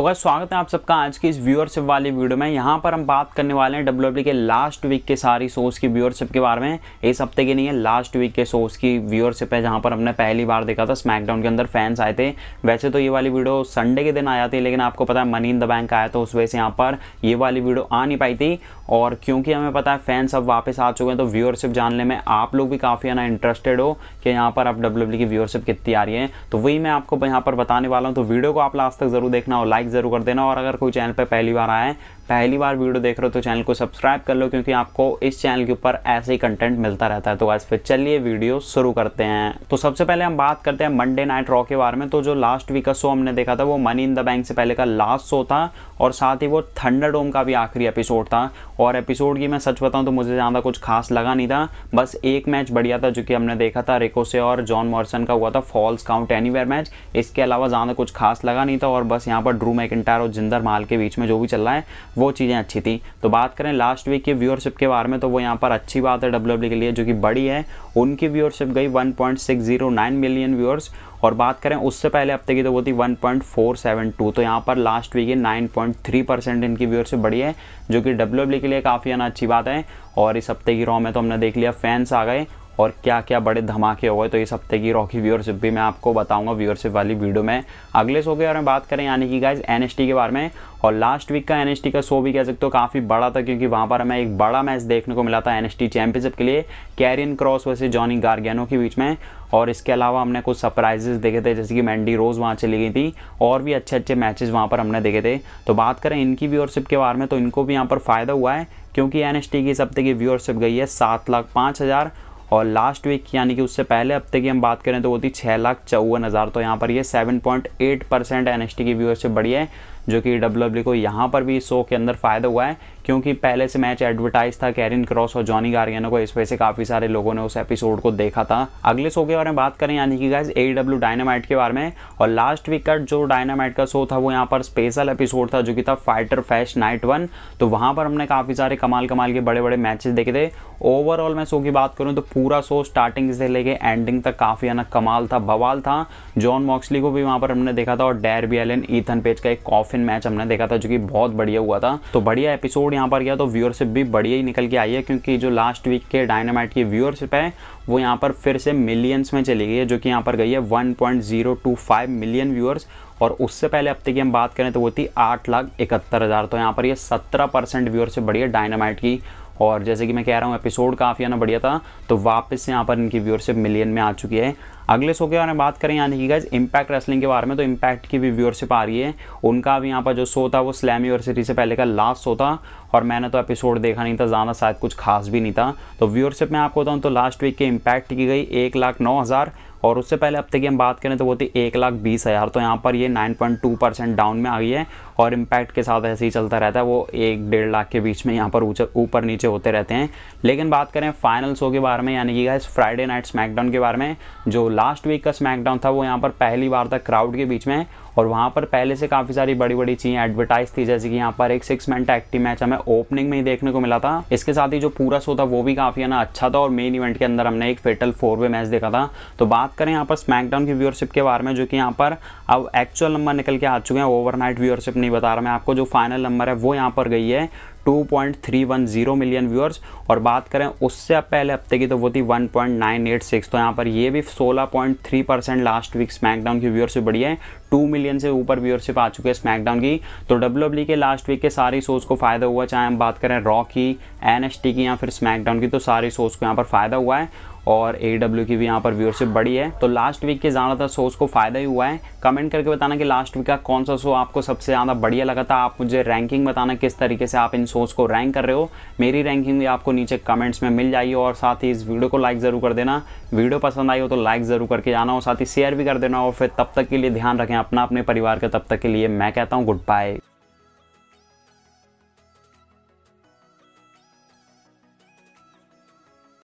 तो अगर स्वागत है आप सबका आज की इस व्यूअरशिप वाली वीडियो में यहाँ पर हम बात करने वाले हैं डब्ल्यू e के लास्ट वीक के सारी सोर्स की व्यूअरशिप के बारे में इस हफ्ते की नहीं है लास्ट वीक के सोर्स की व्यूअरशिप है जहाँ पर हमने पहली बार देखा था स्मैकडाउन के अंदर फैंस आए थे वैसे तो ये वाली वीडियो संडे के दिन आ जाती है लेकिन आपको पता है मनी इन द बैंक आया तो उस वजह से यहाँ पर ये वाली वीडियो आ नहीं पाई थी और क्योंकि हमें पता है फैंस अब वापस आ चुके हैं तो व्यूअरशिप जानने में आप लोग भी काफ़ी ना इंटरेस्टेड हो कि यहाँ पर आप डब्ल्यू e की व्यूअरशिप कितनी आ रही है तो वही मैं आपको यहाँ पर बताने वाला हूँ तो वीडियो को आप लास्ट तक जरूर देखना और लाइक ज़रूर कर देना और अगर कोई चैनल पर पहली बार आए पहली बार वीडियो देख रहे हो तो चैनल को सब्सक्राइब कर लो क्योंकि आपको इस चैनल के ऊपर ऐसे ही कंटेंट मिलता रहता है तो आज फिर चलिए वीडियो शुरू करते हैं तो सबसे पहले हम बात करते हैं मंडे नाइट रॉ के बारे में तो जो लास्ट वीक का शो हमने देखा था वो मनी इन द बैंक से पहले का लास्ट शो था और साथ ही वो थंडर डोम का भी आखिरी एपिसोड था और एपिसोड की मैं सच बताऊँ तो मुझे ज़्यादा कुछ खास लगा नहीं था बस एक मैच बढ़िया था जो कि हमने देखा था रिकोसे और जॉन मॉर्सन का हुआ था फॉल्स काउंट एनी मैच इसके अलावा ज़्यादा कुछ खास लगा नहीं था और बस यहाँ पर ड्रू मैकिटायर और जिंदर माल के बीच में जो भी चल रहा है वो चीज़ें अच्छी थी तो बात करें लास्ट वीक की व्यूअरशिप के बारे में तो वो यहाँ पर अच्छी बात है डब्ल्यू e के लिए जो कि बड़ी है उनकी व्यूअरशिप गई 1.609 मिलियन व्यूअर्स और बात करें उससे पहले हफ्ते की तो वो थी 1.472 तो यहाँ पर लास्ट वीक ये 9.3 परसेंट इनकी व्यूअरशिप बढ़ी है जो कि डब्ल्यू e के लिए काफ़ी अच्छी बात है और इस हफ्ते की रॉ में तो हमने देख लिया फैंस आ गए और क्या क्या बड़े धमाके हो गए तो इस हफ्ते की रॉकी व्यूअरशिप भी मैं आपको बताऊंगा व्यूअरशिप वाली वीडियो में अगले शो के बारे में बात करें यानी कि गाइज एन के बारे में और लास्ट वीक का एन का शो भी कह सकते हो काफ़ी बड़ा था क्योंकि वहाँ पर हमें एक बड़ा मैच देखने को मिला था एन चैंपियनशिप के लिए कैरियन क्रॉस वैसे जॉनी गार्गेनो के बीच में और इसके अलावा हमने कुछ सरप्राइजेस देखे थे जैसे कि मैंडी रोज़ वहाँ चली गई थी और भी अच्छे अच्छे मैचेस वहाँ पर हमने देखे थे तो बात करें इनकी व्यूअरशिप के बारे में तो इनको भी यहाँ पर फ़ायदा हुआ है क्योंकि एन की इस हफ्ते की व्यूअरशिप गई है सात लाख पाँच हज़ार और लास्ट वीक यानी कि उससे पहले हफ्ते की हम बात करें तो वो थी छः लाख चौवन हज़ार तो यहाँ पर ये seven point eight percent N S T की व्यूअरशिप बढ़ी है जो कि डब्ल्यू e को यहाँ पर भी शो के अंदर फ़ायदा हुआ है क्योंकि पहले से मैच एडवर्टाइज था कैरिन क्रॉस और जॉनी गार्गेनो को इस वजह से काफ़ी सारे लोगों ने उस एपिसोड को देखा था अगले शो के बारे में बात करें यानी कि गाइज ए डब्ल्यू डायनामाइट के बारे में और लास्ट वीक का जो डायनामाइट का शो था वो यहाँ पर स्पेशल एपिसोड था जो कि था फाइटर फैश नाइट वन तो वहां पर हमने काफ़ी सारे कमाल कमाल के बड़े बड़े मैचेस देखे थे ओवरऑल मैं शो की बात करूँ तो पूरा शो स्टार्टिंग से लेके एंडिंग तक काफ़ी अनक कमाल था बवाल था जॉन मॉक्सली को भी वहां पर हमने देखा था और Darby Allin Ethan Page का एक कॉफिन मैच हमने देखा था जो कि बहुत बढ़िया हुआ था तो बढ़िया एपिसोड यहाँ पर गया तो व्यूअरशिप भी बढ़िया ही निकल के आई है क्योंकि जो लास्ट वीक के डायनामाइट की व्यूअरशिप है वो यहाँ पर फिर से मिलियंस में चली गई है जो कि यहाँ पर गई है 1.025 मिलियन व्यूअर्स और उससे पहले अब तक की हम बात करें तो वो थी आठ लाख इकहत्तर हज़ार तो यहाँ पर ये सत्रह परसेंट व्यूअरशिप बढ़ी है डायनामाइट की और जैसे कि मैं कह रहा हूँ एपिसोड काफ़ी आना बढ़िया था तो वापस से यहाँ पर इनकी व्यूअरशिप मिलियन में आ चुकी है अगले शो के बारे में बात करें यानी कि गाइज इम्पैक्ट रेसलिंग के बारे में तो इम्पैक्ट की भी व्यूअरशिप आ रही है उनका भी यहाँ पर जो शो था वो स्लैम यूनिवर्सिटी से पहले का लास्ट शो था और मैंने तो एपिसोड देखा नहीं था ज़्यादा शायद कुछ खास भी नहीं था तो व्यूअरशिप में आपको बताऊँ तो लास्ट वीक के इम्पैक्ट की गई एक लाख नौ हज़ार और उससे पहले तक की हम बात करें तो वो थी एक लाख बीस हज़ार तो यहाँ पर ये nine point two percent down में आ गई है और इम्पैक्ट के साथ ऐसे ही चलता रहता है वो एक डेढ़ लाख के बीच में यहाँ पर ऊपर नीचे होते रहते हैं लेकिन बात करें फाइनल शो के बारे में यानी कि फ्राइडे नाइट स्मैकडाउन के बारे में जो लास्ट वीक का स्मैकडाउन था वो यहाँ पर पहली बार था क्राउड के बीच में और वहाँ पर पहले से काफ़ी सारी बड़ी बड़ी चीज़ें एडवर्टाइज थी जैसे कि यहाँ पर एक सिक्स मैन टैक्टी मैच हमें ओपनिंग में ही देखने को मिला था इसके साथ ही जो पूरा शो था वो भी काफ़ी है ना अच्छा था और मेन इवेंट के अंदर हमने एक फेटल फोर वे मैच देखा था तो बात करें यहाँ पर स्मैकडाउन की व्यूअरशिप के बारे में जो कि यहाँ पर अब एक्चुअल नंबर निकल के आ चुके हैं ओवरनाइट व्यूअरशिप नहीं बता रहा मैं आपको जो फाइनल नंबर है वो यहाँ पर गई है 2.310 मिलियन व्यूअर्स और बात करें उससे पहले हफ्ते की तो वो थी 1.986 तो यहाँ पर ये भी 16.3 परसेंट लास्ट वीक स्मैकडाउन की व्यूअरशिप बढ़ी है 2 मिलियन से ऊपर व्यूअरशिप आ चुकी है स्मैकडाउन की तो डब्ल्यू e के लास्ट वीक के सारी शोज़ को फ़ायदा हुआ चाहे हम बात करें रॉ की एन की या फिर स्मैकडाउन की तो सारी शोज़ को यहाँ पर फ़ायदा हुआ है और ए e की भी यहाँ पर व्यूअरशिप बढ़ी है तो लास्ट वीक के ज़्यादातर शोज़ को फ़ायदा ही हुआ है कमेंट करके बताना कि लास्ट वीक का कौन सा शो आपको सबसे ज़्यादा बढ़िया लगा था आप मुझे रैंकिंग बताना किस तरीके से आप इन शोज़ को रैंक कर रहे हो मेरी रैंकिंग भी आपको नीचे कमेंट्स में मिल जाएगी और साथ ही इस वीडियो को लाइक ज़रूर कर देना वीडियो पसंद आई हो तो लाइक ज़रूर करके जाना और साथ ही शेयर भी कर देना और फिर तब तक के लिए ध्यान रखें अपना अपने परिवार का तब तक के लिए मैं कहता हूँ गुड बाय